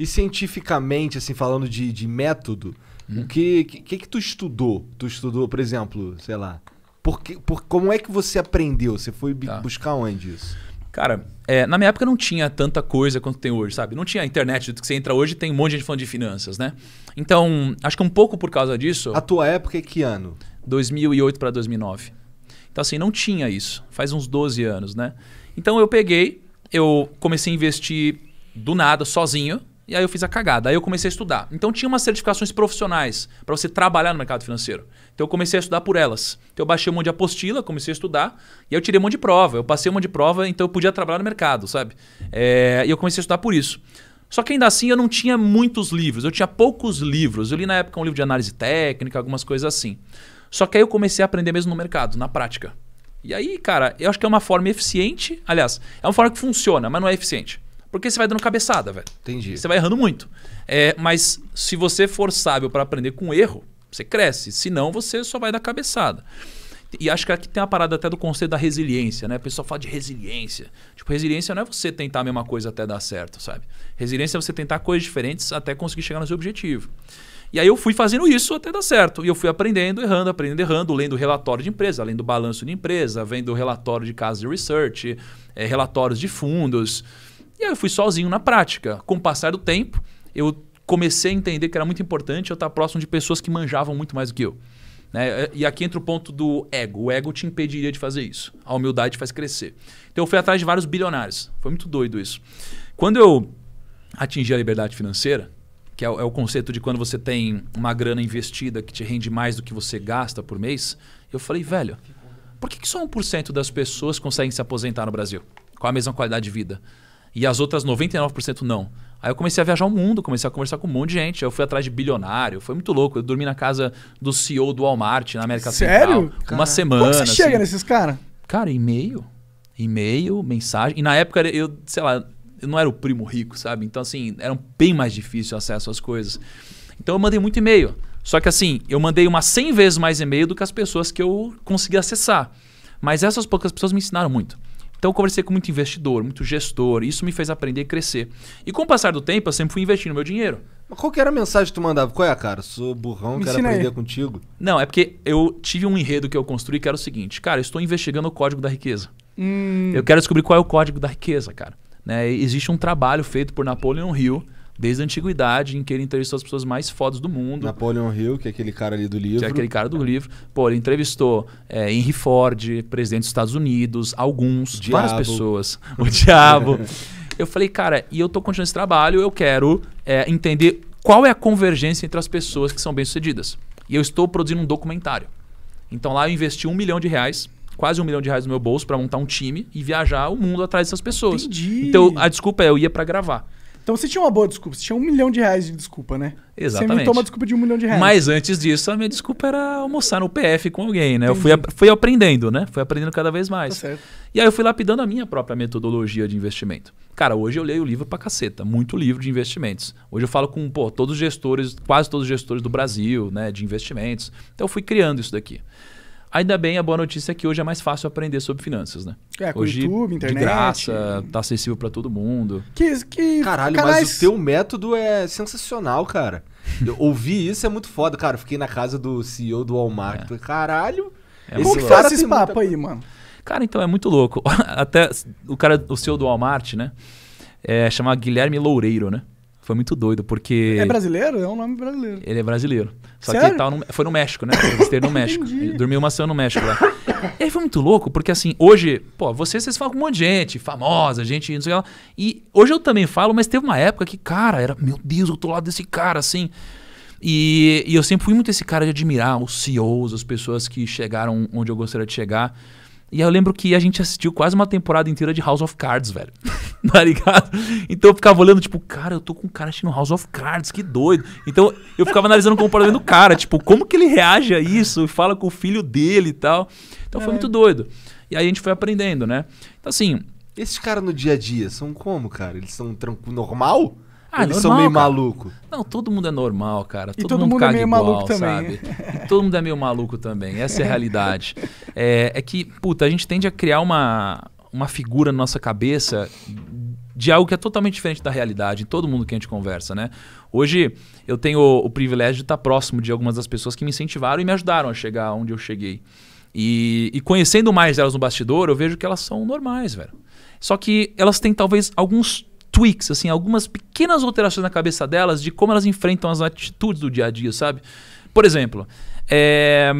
E cientificamente, assim, falando de, de método, hum. o que, que, que tu estudou? Tu estudou, por exemplo, sei lá, por, que, por como é que você aprendeu? Você foi tá. buscar onde isso? Cara, é, na minha época não tinha tanta coisa quanto tem hoje, sabe? Não tinha internet, do que você entra hoje tem um monte de gente falando de finanças, né? Então, acho que um pouco por causa disso... A tua época é que ano? 2008 para 2009. Então, assim, não tinha isso. Faz uns 12 anos, né? Então, eu peguei, eu comecei a investir do nada, sozinho, e aí eu fiz a cagada. Aí eu comecei a estudar. Então tinha umas certificações profissionais para você trabalhar no mercado financeiro. Então eu comecei a estudar por elas. Então eu baixei um monte de apostila, comecei a estudar, e aí eu tirei um monte de prova. Eu passei um monte de prova, então eu podia trabalhar no mercado, sabe? É, e eu comecei a estudar por isso. Só que ainda assim eu não tinha muitos livros, eu tinha poucos livros. Eu li na época um livro de análise técnica, algumas coisas assim. Só que aí eu comecei a aprender mesmo no mercado, na prática. E aí, cara, eu acho que é uma forma eficiente. Aliás, é uma forma que funciona, mas não é eficiente. Porque você vai dando cabeçada, velho. Entendi. Você vai errando muito. É, mas se você for sábio para aprender com erro, você cresce. Senão, você só vai dar cabeçada. E acho que aqui tem uma parada até do conceito da resiliência, né? A pessoa fala de resiliência. Tipo, resiliência não é você tentar a mesma coisa até dar certo, sabe? Resiliência é você tentar coisas diferentes até conseguir chegar no seu objetivo. E aí eu fui fazendo isso até dar certo. E eu fui aprendendo, errando, aprendendo, errando, lendo relatório de empresa, lendo balanço de empresa, vendo relatório de casos de research, é, relatórios de fundos. E aí eu fui sozinho na prática. Com o passar do tempo, eu comecei a entender que era muito importante eu estar próximo de pessoas que manjavam muito mais do que eu. Né? E aqui entra o ponto do ego. O ego te impediria de fazer isso. A humildade faz crescer. Então eu fui atrás de vários bilionários. Foi muito doido isso. Quando eu atingi a liberdade financeira, que é o, é o, conceito de quando você tem uma grana investida que te rende mais do que você gasta por mês, eu falei, velho, por que, que só 1% das pessoas conseguem se aposentar no Brasil com a mesma qualidade de vida? e as outras 99% não. Aí eu comecei a viajar o mundo, comecei a conversar com um monte de gente. Eu fui atrás de bilionário, foi muito louco. Eu dormi na casa do CEO do Walmart na América Sério? Central. Sério? Uma cara. semana. Como você assim. chega nesses caras? Cara, e-mail. E-mail, mensagem. E na época eu, sei lá, eu não era o primo rico, sabe? Então, assim, era bem mais difícil o acesso às coisas. Então eu mandei muito e-mail. Só que assim, eu mandei umas 100 vezes mais e-mail do que as pessoas que eu consegui acessar. Mas essas poucas pessoas me ensinaram muito. Então eu conversei com muito investidor, muito gestor, isso me fez aprender e crescer. E com o passar do tempo, eu sempre fui investindo meu dinheiro. Mas qual que era a mensagem que tu mandava? Qual é, cara? Sou burrão, me quero aprender aí. contigo. Não, é porque eu tive um enredo que eu construí que era o seguinte: cara, eu estou investigando o código da riqueza. Hum. Eu quero descobrir qual é o código da riqueza, cara. Né? Existe um trabalho feito por Napoleon Hill desde a antiguidade, em que ele entrevistou as pessoas mais fodas do mundo. Napoleon Hill, que é aquele cara ali do livro. Que é aquele cara do livro. Pô, ele entrevistou é, Henry Ford, presidente dos Estados Unidos, alguns, diabo. várias pessoas. O diabo. eu falei, cara, e eu tô continuando esse trabalho, eu quero é, entender qual é a convergência entre as pessoas que são bem-sucedidas. E eu estou produzindo um documentário. Então lá eu investi um milhão de reais quase um milhão de reais no meu bolso para montar um time e viajar o mundo atrás dessas pessoas. Entendi. Então a desculpa é eu ia para gravar. Então você tinha uma boa desculpa, você tinha um milhão de reais de desculpa, né? Exatamente. Você inventou uma desculpa de um milhão de reais. Mas antes disso, a minha desculpa era almoçar no PF com alguém, né? Entendi. Eu fui, fui aprendendo, né? Fui aprendendo cada vez mais. Tá certo. E aí eu fui lapidando a minha própria metodologia de investimento. Cara, hoje eu leio livro pra caceta, muito livro de investimentos. Hoje eu falo com, pô, todos os gestores, quase todos os gestores do Brasil, né, de investimentos. Então eu fui criando isso daqui. Ainda bem, a boa notícia é que hoje é mais fácil aprender sobre finanças, né? É, com hoje, YouTube, internet. De graça, tá acessível para todo mundo. Que, que Caralho, canais... mas o teu método é sensacional, cara. Eu ouvi isso é muito foda, cara. Fiquei na casa do CEO do Walmart. É. Caralho. É esse cara faz esse papo muita... aí, mano? Cara, então é muito louco. Até o cara, o CEO do Walmart, né? É Guilherme Loureiro, né? Foi muito doido, porque. É brasileiro? É um nome brasileiro. Ele é brasileiro. Só Sério? que tá tava no... foi no México, né? Ele esteve no México. dormiu uma semana no México lá. e aí foi muito louco, porque assim, hoje, pô, vocês, vocês falam com um monte de gente, famosa, gente, não sei lá. E hoje eu também falo, mas teve uma época que, cara, era, meu Deus, eu tô lado desse cara, assim. E, e eu sempre fui muito esse cara de admirar os CEOs, as pessoas que chegaram onde eu gostaria de chegar. E aí eu lembro que a gente assistiu quase uma temporada inteira de House of Cards, velho. tá ligado? Então eu ficava olhando, tipo, cara, eu tô com um cara assistindo House of Cards, que doido. Então eu ficava analisando o comportamento do cara, tipo, como que ele reage a isso? Fala com o filho dele e tal. Então é. foi muito doido. E aí a gente foi aprendendo, né? Então assim. Esses caras no dia a dia são como, cara? Eles são tranquilo, normal? Ah, Eles normal, são meio cara. maluco. Não, todo mundo é normal, cara. Todo, todo mundo, mundo, é caga é meio igual, maluco sabe? Também. todo mundo é meio maluco também. Essa é a realidade. é, é que, puta, a gente tende a criar uma, uma figura na nossa cabeça de algo que é totalmente diferente da realidade, em todo mundo que a gente conversa, né? Hoje eu tenho o, o privilégio de estar próximo de algumas das pessoas que me incentivaram e me ajudaram a chegar onde eu cheguei. E, e conhecendo mais elas no bastidor, eu vejo que elas são normais, velho. Só que elas têm talvez alguns tweaks, assim, algumas pequenas alterações na cabeça delas de como elas enfrentam as atitudes do dia a dia, sabe? Por exemplo, é,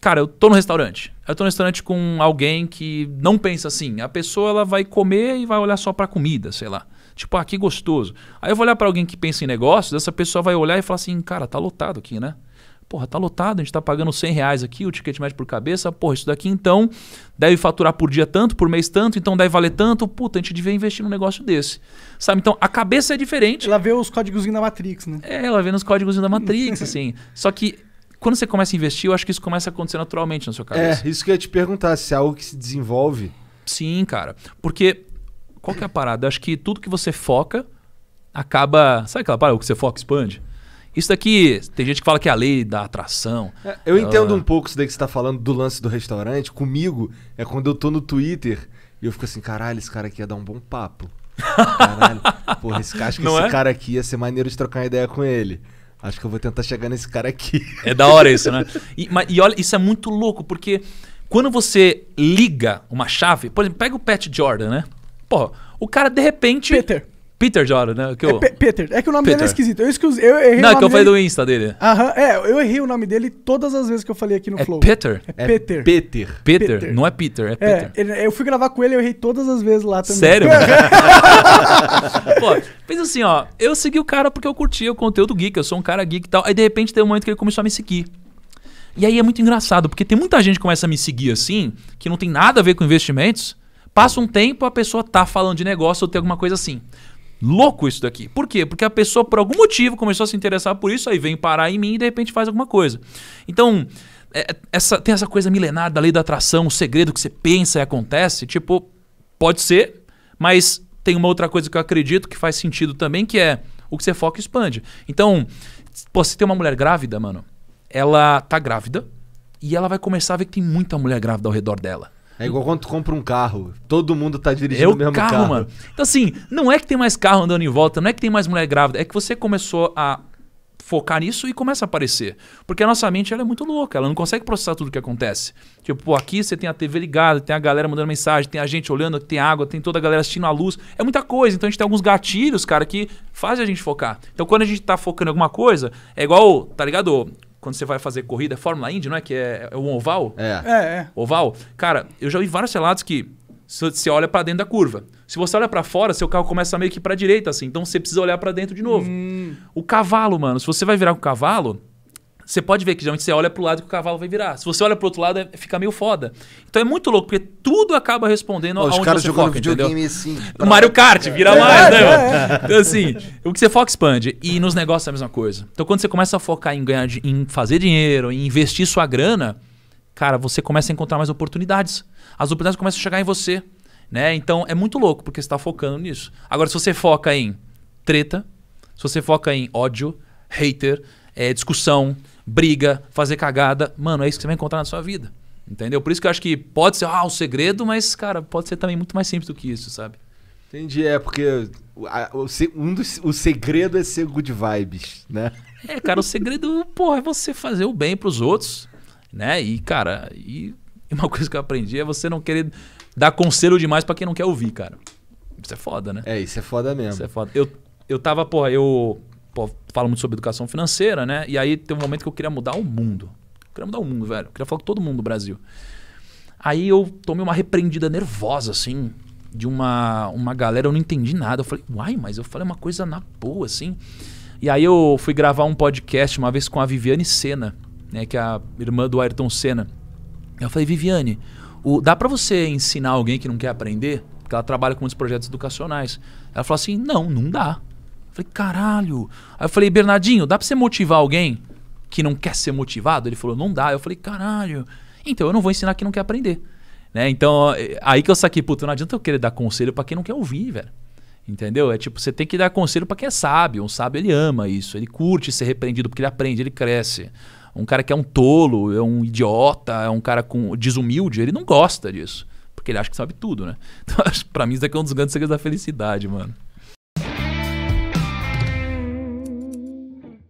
cara, eu tô no restaurante. Eu tô no restaurante com alguém que não pensa assim. A pessoa ela vai comer e vai olhar só para comida, sei lá. Tipo, ah, que gostoso. Aí eu vou olhar para alguém que pensa em negócios, essa pessoa vai olhar e falar assim, cara, tá lotado aqui, né? Porra, tá lotado, a gente tá pagando 100 reais aqui, o ticket médio por cabeça. Porra, isso daqui então deve faturar por dia tanto, por mês tanto, então deve valer tanto. Puta, a gente devia investir num negócio desse. Sabe? Então a cabeça é diferente. Ela vê os códigos da Matrix, né? É, ela vê nos códigos da Matrix, assim. Só que quando você começa a investir, eu acho que isso começa a acontecer naturalmente na sua é, cabeça. É, isso que eu ia te perguntar, se é algo que se desenvolve. Sim, cara. Porque qual que é a parada? Eu acho que tudo que você foca acaba. Sabe aquela parada? O que você foca expande? Isso daqui, tem gente que fala que é a lei da atração. É, eu entendo uh... um pouco isso daí que você está falando do lance do restaurante. Comigo, é quando eu tô no Twitter e eu fico assim, caralho, esse cara aqui ia dar um bom papo. Caralho, porra, esse, acho que Não esse é? cara aqui ia ser maneiro de trocar uma ideia com ele. Acho que eu vou tentar chegar nesse cara aqui. É da hora isso, né? E, mas, e olha, isso é muito louco, porque quando você liga uma chave, por exemplo, pega o Pat Jordan, né? Porra, o cara de repente. Peter. Peter Jordan, né? Que é eu... é, Peter. É que o nome Peter. dele é esquisito. Eu, esqueci, eu errei Não, o nome é que eu falei dele... do Insta dele. Aham, é, eu errei o nome dele todas as vezes que eu falei aqui no é Flow. Peter? É, é Peter. Peter. Peter. Peter. Não é Peter, é Peter. eu fui gravar com ele e eu errei todas as vezes lá também. Sério? Pô, fez assim, ó. Eu segui o cara porque eu curtia o conteúdo geek, eu sou um cara geek e tal. Aí de repente tem um momento que ele começou a me seguir. E aí é muito engraçado, porque tem muita gente que começa a me seguir assim, que não tem nada a ver com investimentos. Passa um tempo, a pessoa tá falando de negócio ou tem alguma coisa assim. Louco isso daqui. Por quê? Porque a pessoa, por algum motivo, começou a se interessar por isso, aí vem parar em mim e de repente faz alguma coisa. Então, é, essa, tem essa coisa milenar da lei da atração, o segredo que você pensa e acontece. Tipo, pode ser, mas tem uma outra coisa que eu acredito que faz sentido também, que é o que você foca expande. Então, pô, você tem uma mulher grávida, mano, ela tá grávida e ela vai começar a ver que tem muita mulher grávida ao redor dela. É igual quando tu compra um carro. Todo mundo tá dirigindo é o mesmo carro, carro. Mano. Então, assim, não é que tem mais carro andando em volta, não é que tem mais mulher grávida, é que você começou a focar nisso e começa a aparecer. Porque a nossa mente ela é muito louca, ela não consegue processar tudo o que acontece. Tipo, pô, aqui você tem a TV ligada, tem a galera mandando mensagem, tem a gente olhando, tem água, tem toda a galera assistindo a luz. É muita coisa. Então a gente tem alguns gatilhos, cara, que fazem a gente focar. Então quando a gente tá focando em alguma coisa, é igual, tá ligado? quando você vai fazer corrida, Fórmula Indy, não é? Que é, é um oval? É. é. é. Oval. Cara, eu já vi vários relatos que você olha para dentro da curva. Se você olha para fora, seu carro começa meio que para direita, assim. Então você precisa olhar para dentro de novo. Hum. O cavalo, mano. Se você vai virar com o cavalo, você pode ver que geralmente você olha para o lado que o cavalo vai virar. Se você olha para o outro lado, é, fica meio foda. Então é muito louco, porque tudo acaba respondendo aonde você foca, Os caras jogando videogame assim. Pra... Mario Kart, é. vira né, é, mais, é, né? Então assim, o que você foca expande. E nos negócios é a mesma coisa. Então quando você começa a focar em, ganhar, em fazer dinheiro, em investir sua grana, cara, você começa a encontrar mais oportunidades. As oportunidades começam a chegar em você. Né? Então é muito louco, porque você está focando nisso. Agora, se você foca em treta, se você foca em ódio, hater, é, discussão, briga, fazer cagada. Mano, é isso que você vai encontrar na sua vida. Entendeu? Por isso que eu acho que pode ser ah, um segredo, mas, cara, pode ser também muito mais simples do que isso, sabe? Entendi, é porque a, o, um dos, o segredo é ser good vibes, né? É, cara, o segredo, porra, é você fazer o bem pros outros, né? E, cara, e uma coisa que eu aprendi é você não querer dar conselho demais para quem não quer ouvir, cara. Isso é foda, né? É, isso é foda mesmo. Isso é foda. Eu, eu tava, porra, eu pô, muito sobre educação financeira, né? E aí tem um momento que eu queria mudar o mundo. Eu queria mudar o mundo, velho. Eu queria falar com todo mundo do Brasil. Aí eu tomei uma repreendida nervosa, assim, de uma, uma galera, eu não entendi nada. Eu falei, uai, mas eu falei uma coisa na boa, assim. E aí eu fui gravar um podcast uma vez com a Viviane Senna, né? Que é a irmã do Ayrton Senna. Eu falei, Viviane, o, dá para você ensinar alguém que não quer aprender? Porque ela trabalha com muitos projetos educacionais. Ela falou assim: não, não dá. Falei, caralho. Aí eu falei, Bernardinho, dá pra você motivar alguém que não quer ser motivado? Ele falou, não dá. Eu falei, caralho. Então eu não vou ensinar quem não quer aprender. Né? Então, eh, aí que eu saquei, puto não adianta eu querer dar conselho para quem não quer ouvir, velho. Entendeu? É tipo, você tem que dar conselho para quem é sábio. Um sábio, ele ama isso. Ele curte ser repreendido, porque ele aprende, ele cresce. Um cara que é um tolo, é um idiota, é um cara com desumilde, ele não gosta disso. Porque ele acha que sabe tudo, né? Então, pra mim, isso daqui é um dos grandes segredos da felicidade, mano.